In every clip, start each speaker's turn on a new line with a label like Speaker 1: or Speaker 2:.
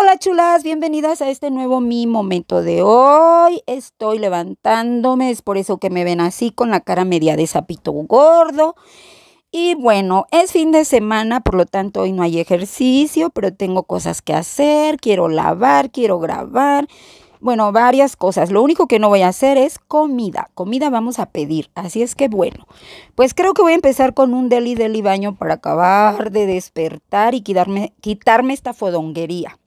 Speaker 1: Hola chulas, bienvenidas a este nuevo mi momento de hoy. Estoy levantándome, es por eso que me ven así con la cara media de sapito gordo. Y bueno, es fin de semana, por lo tanto hoy no hay ejercicio, pero tengo cosas que hacer, quiero lavar, quiero grabar. Bueno, varias cosas. Lo único que no voy a hacer es comida. Comida vamos a pedir. Así es que bueno, pues creo que voy a empezar con un deli deli baño para acabar de despertar y quitarme, quitarme esta fodonguería.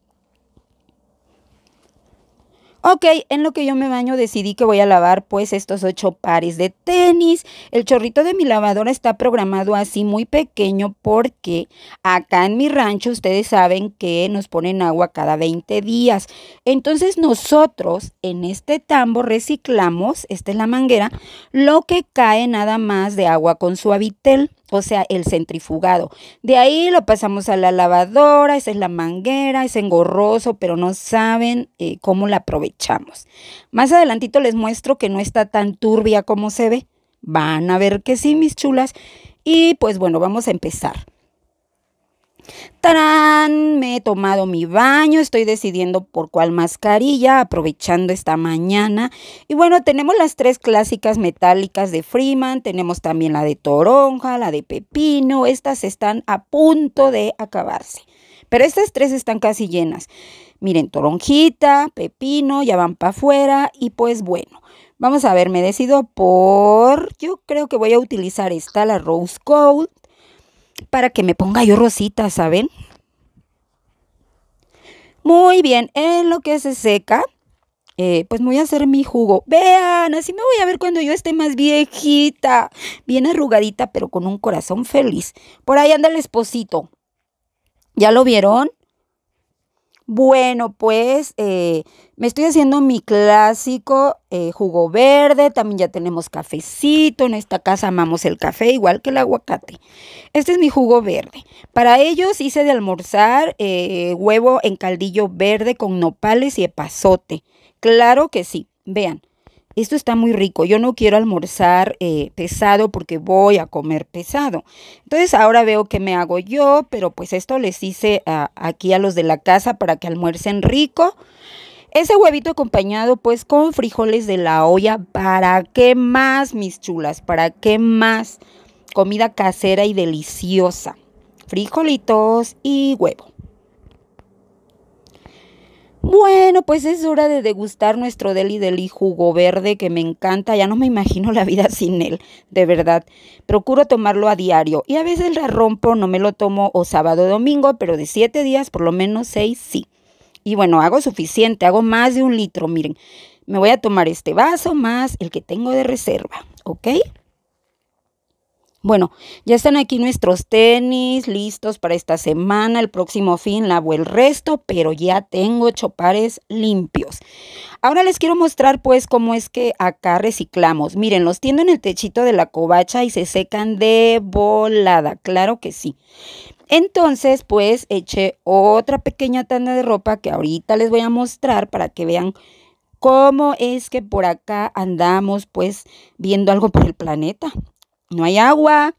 Speaker 1: Ok, en lo que yo me baño decidí que voy a lavar pues estos ocho pares de tenis. El chorrito de mi lavadora está programado así muy pequeño porque acá en mi rancho ustedes saben que nos ponen agua cada 20 días. Entonces nosotros en este tambo reciclamos, esta es la manguera, lo que cae nada más de agua con suavitel o sea, el centrifugado. De ahí lo pasamos a la lavadora, esa es la manguera, es engorroso, pero no saben eh, cómo la aprovechamos. Más adelantito les muestro que no está tan turbia como se ve. Van a ver que sí, mis chulas. Y pues bueno, vamos a empezar. ¡Tarán! Me he tomado mi baño, estoy decidiendo por cuál mascarilla, aprovechando esta mañana. Y bueno, tenemos las tres clásicas metálicas de Freeman, tenemos también la de toronja, la de pepino, estas están a punto de acabarse. Pero estas tres están casi llenas. Miren, toronjita, pepino, ya van para afuera y pues bueno. Vamos a ver, me decido por, yo creo que voy a utilizar esta, la Rose Gold para que me ponga yo rosita, ¿saben? Muy bien, en lo que se seca, eh, pues voy a hacer mi jugo. Vean, así me voy a ver cuando yo esté más viejita, bien arrugadita, pero con un corazón feliz. Por ahí anda el esposito. ¿Ya lo vieron? Bueno, pues eh, me estoy haciendo mi clásico eh, jugo verde, también ya tenemos cafecito, en esta casa amamos el café igual que el aguacate. Este es mi jugo verde. Para ellos hice de almorzar eh, huevo en caldillo verde con nopales y epazote. Claro que sí, vean esto está muy rico, yo no quiero almorzar eh, pesado porque voy a comer pesado. Entonces ahora veo que me hago yo, pero pues esto les hice aquí a los de la casa para que almuercen rico. Ese huevito acompañado pues con frijoles de la olla, ¿para qué más mis chulas? ¿Para qué más comida casera y deliciosa? Frijolitos y huevo. Bueno, pues es hora de degustar nuestro deli deli jugo verde que me encanta, ya no me imagino la vida sin él, de verdad. Procuro tomarlo a diario y a veces la rompo, no me lo tomo o sábado o domingo, pero de siete días por lo menos seis sí. Y bueno, hago suficiente, hago más de un litro, miren. Me voy a tomar este vaso más el que tengo de reserva, ¿ok? Bueno, ya están aquí nuestros tenis listos para esta semana. El próximo fin lavo el resto, pero ya tengo ocho pares limpios. Ahora les quiero mostrar pues cómo es que acá reciclamos. Miren, los tiendo en el techito de la covacha y se secan de volada, claro que sí. Entonces pues eché otra pequeña tanda de ropa que ahorita les voy a mostrar para que vean cómo es que por acá andamos pues viendo algo por el planeta no hay agua.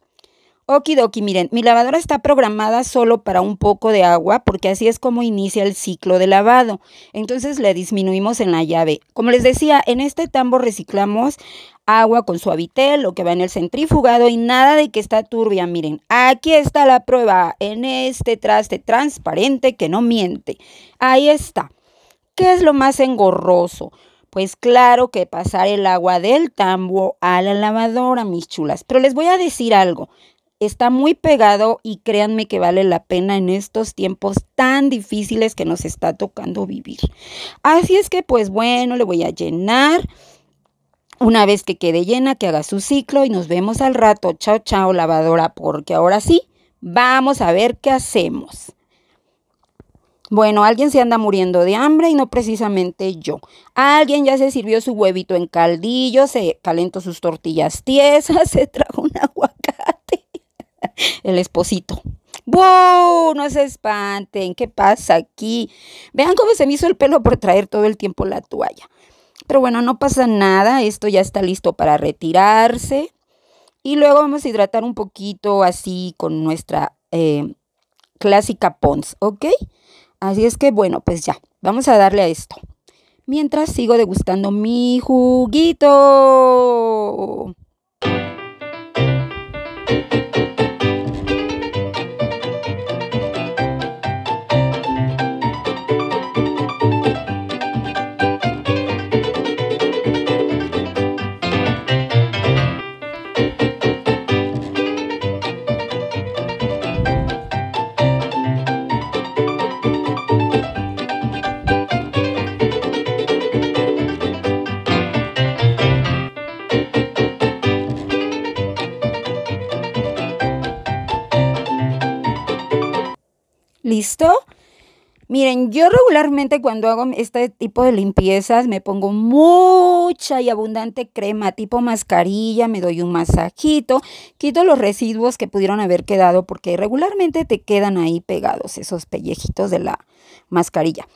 Speaker 1: Okidoki, miren, mi lavadora está programada solo para un poco de agua porque así es como inicia el ciclo de lavado. Entonces le disminuimos en la llave. Como les decía, en este tambo reciclamos agua con suavitel, lo que va en el centrifugado y nada de que está turbia. Miren, aquí está la prueba en este traste transparente que no miente. Ahí está. ¿Qué es lo más engorroso? Pues claro que pasar el agua del tambo a la lavadora, mis chulas. Pero les voy a decir algo. Está muy pegado y créanme que vale la pena en estos tiempos tan difíciles que nos está tocando vivir. Así es que pues bueno, le voy a llenar. Una vez que quede llena, que haga su ciclo y nos vemos al rato. Chao, chao, lavadora, porque ahora sí, vamos a ver qué hacemos. Bueno, alguien se anda muriendo de hambre y no precisamente yo. Alguien ya se sirvió su huevito en caldillo, se calentó sus tortillas tiesas, se trajo un aguacate. El esposito. ¡Wow! No se espanten, ¿qué pasa aquí? Vean cómo se me hizo el pelo por traer todo el tiempo la toalla. Pero bueno, no pasa nada, esto ya está listo para retirarse. Y luego vamos a hidratar un poquito así con nuestra eh, clásica Pons, ¿ok? Así es que bueno, pues ya, vamos a darle a esto. Mientras sigo degustando mi juguito. Miren, yo regularmente cuando hago este tipo de limpiezas me pongo mucha y abundante crema tipo mascarilla, me doy un masajito, quito los residuos que pudieron haber quedado porque regularmente te quedan ahí pegados esos pellejitos de la mascarilla.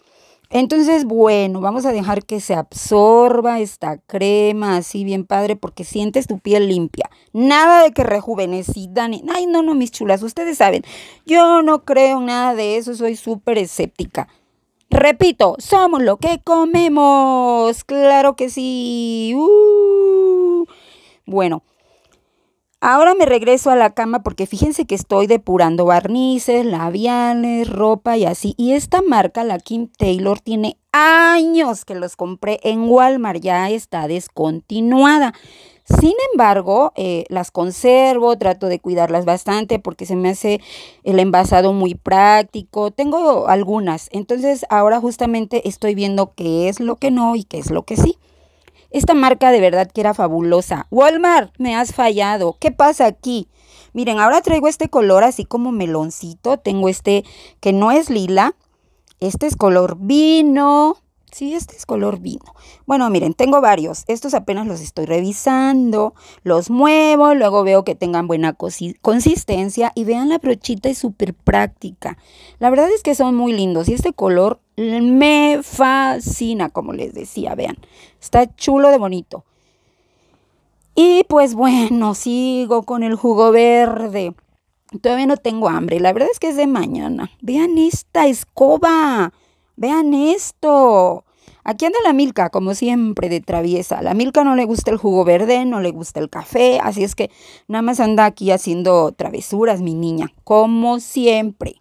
Speaker 1: Entonces, bueno, vamos a dejar que se absorba esta crema así bien padre porque sientes tu piel limpia. Nada de que rejuvenecida ni... Ay, no, no, mis chulas, ustedes saben, yo no creo nada de eso, soy súper escéptica. Repito, somos lo que comemos. Claro que sí. Uh. Bueno, Ahora me regreso a la cama porque fíjense que estoy depurando barnices, labiales, ropa y así. Y esta marca, la Kim Taylor, tiene años que los compré en Walmart, ya está descontinuada. Sin embargo, eh, las conservo, trato de cuidarlas bastante porque se me hace el envasado muy práctico. Tengo algunas, entonces ahora justamente estoy viendo qué es lo que no y qué es lo que sí. Esta marca de verdad que era fabulosa. Walmart, me has fallado. ¿Qué pasa aquí? Miren, ahora traigo este color así como meloncito. Tengo este que no es lila. Este es color vino. Sí, este es color vino. Bueno, miren, tengo varios. Estos apenas los estoy revisando, los muevo, luego veo que tengan buena consistencia y vean la brochita es súper práctica. La verdad es que son muy lindos y este color me fascina, como les decía, vean. Está chulo de bonito. Y pues bueno, sigo con el jugo verde. Todavía no tengo hambre. La verdad es que es de mañana. Vean esta escoba. Vean esto. Aquí anda la Milka, como siempre, de traviesa. La Milka no le gusta el jugo verde, no le gusta el café, así es que nada más anda aquí haciendo travesuras, mi niña, como siempre.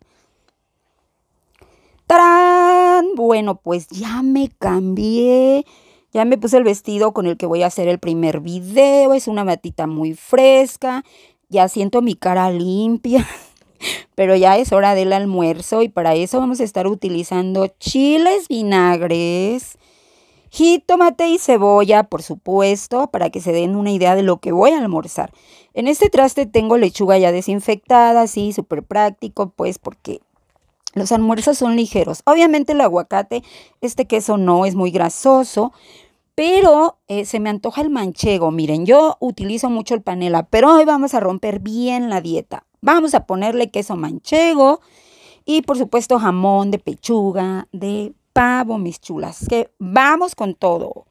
Speaker 1: ¡Tarán! bueno, pues ya me cambié. Ya me puse el vestido con el que voy a hacer el primer video. Es una matita muy fresca. Ya siento mi cara limpia. Pero ya es hora del almuerzo y para eso vamos a estar utilizando chiles, vinagres, jitomate y cebolla, por supuesto, para que se den una idea de lo que voy a almorzar. En este traste tengo lechuga ya desinfectada, sí, súper práctico, pues porque los almuerzos son ligeros. Obviamente el aguacate, este queso no es muy grasoso, pero eh, se me antoja el manchego. Miren, yo utilizo mucho el panela, pero hoy vamos a romper bien la dieta. Vamos a ponerle queso manchego y por supuesto jamón de pechuga, de pavo, mis chulas. Que vamos con todo.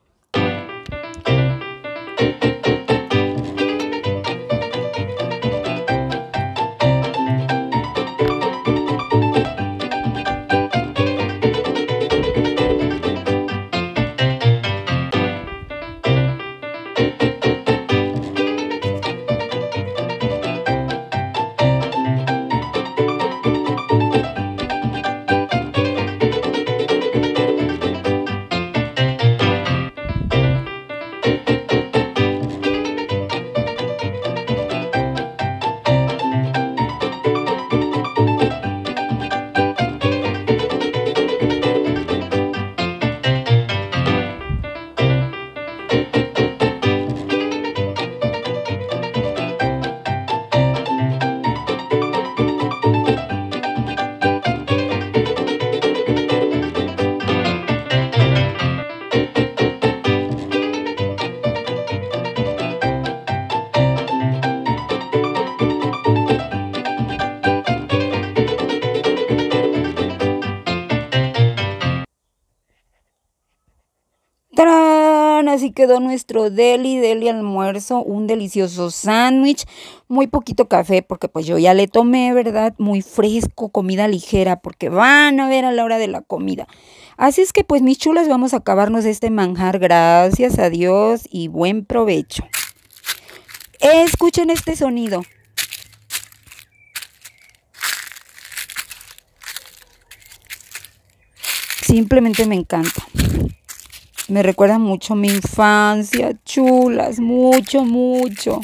Speaker 1: quedó nuestro deli, deli almuerzo, un delicioso sándwich, muy poquito café porque pues yo ya le tomé, ¿verdad? Muy fresco, comida ligera porque van a ver a la hora de la comida. Así es que pues mis chulas vamos a acabarnos este manjar, gracias a Dios y buen provecho. Escuchen este sonido. Simplemente me encanta. Me recuerda mucho mi infancia, chulas, mucho, mucho.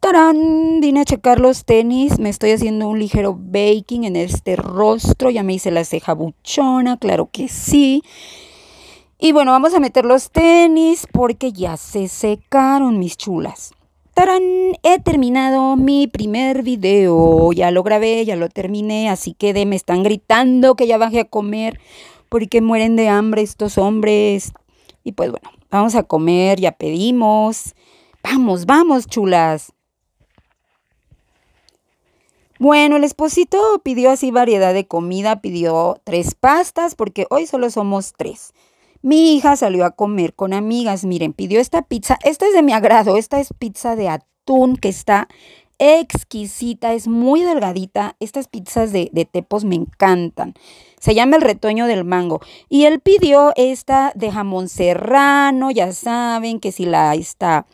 Speaker 1: ¡Tarán! Vine a checar los tenis. Me estoy haciendo un ligero baking en este rostro. Ya me hice la ceja buchona, claro que sí. Y bueno, vamos a meter los tenis porque ya se secaron mis chulas. He terminado mi primer video. Ya lo grabé, ya lo terminé, así que de, me están gritando que ya baje a comer porque mueren de hambre estos hombres. Y pues bueno, vamos a comer, ya pedimos. Vamos, vamos, chulas. Bueno, el esposito pidió así variedad de comida, pidió tres pastas porque hoy solo somos tres. Mi hija salió a comer con amigas. Miren, pidió esta pizza. Esta es de mi agrado. Esta es pizza de atún que está exquisita. Es muy delgadita. Estas pizzas de, tepos me encantan. Se llama el retoño del mango. Y él pidió esta de jamón serrano. Ya saben que si la está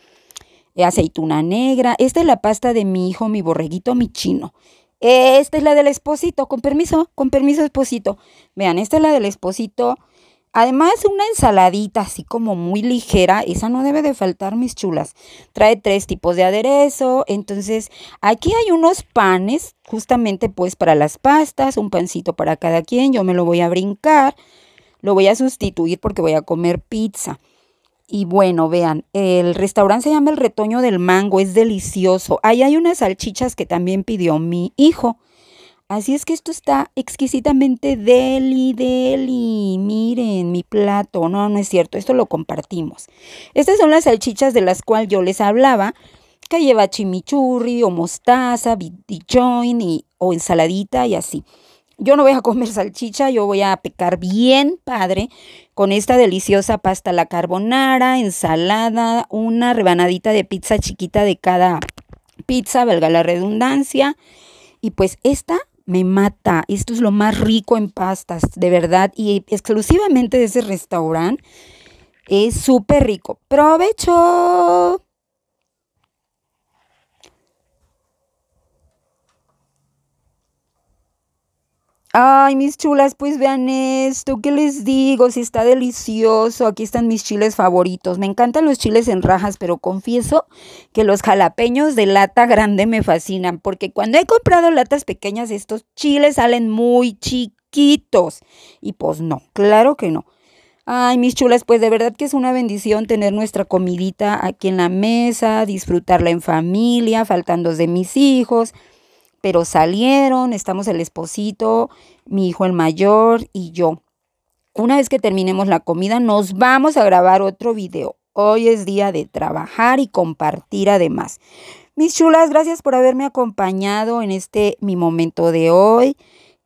Speaker 1: aceituna negra. Esta es la pasta de mi hijo, mi borreguito, mi chino. Esta es la del esposito. Con permiso, con permiso, esposito. Vean, esta es la del esposito Además, una ensaladita así como muy ligera, esa no debe de faltar, mis chulas. Trae tres tipos de aderezo. Entonces, aquí hay unos panes, justamente pues para las pastas, un pancito para cada quien. Yo me lo voy a brincar, lo voy a sustituir porque voy a comer pizza. Y bueno, vean, el restaurante se llama El Retoño del Mango, es delicioso. Ahí hay unas salchichas que también pidió mi hijo. Así es que esto está exquisitamente deli, deli. Miren, mi plato. No, no es cierto, esto lo compartimos. Estas son las salchichas de las cuales yo les hablaba, que lleva chimichurri o mostaza, bichon o ensaladita y así. Yo no voy a comer salchicha, yo voy a pecar bien, padre, con esta deliciosa pasta la carbonara, ensalada, una rebanadita de pizza chiquita de cada pizza, valga la redundancia. Y pues esta me mata. Esto es lo más rico en pastas, de verdad, y exclusivamente de ese restaurante. Es súper rico. ¡Provecho! Ay, mis chulas, pues vean esto, ¿qué les digo? Si está delicioso, aquí están mis chiles favoritos. Me encantan los chiles en rajas, pero confieso que los jalapeños de lata grande me fascinan, porque cuando he comprado latas pequeñas, estos chiles salen muy chiquitos. Y pues no, claro que no. Ay, mis chulas, pues de verdad que es una bendición tener nuestra comidita aquí en la mesa, disfrutarla en familia, faltando de mis hijos pero salieron, estamos el esposito, mi hijo el mayor y yo. Una vez que terminemos la comida, nos vamos a grabar otro video. Hoy es día de trabajar y compartir además. Mis chulas, gracias por haberme acompañado en este mi momento de hoy.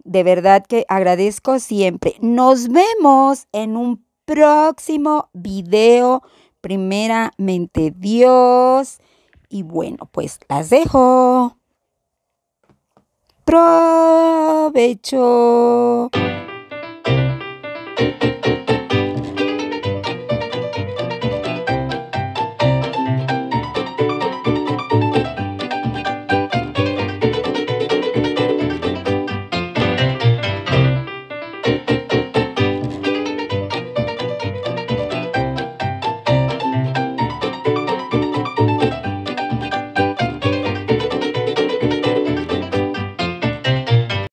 Speaker 1: De verdad que agradezco siempre. Nos vemos en un próximo video. Primeramente Dios. Y bueno, pues las dejo. provecho.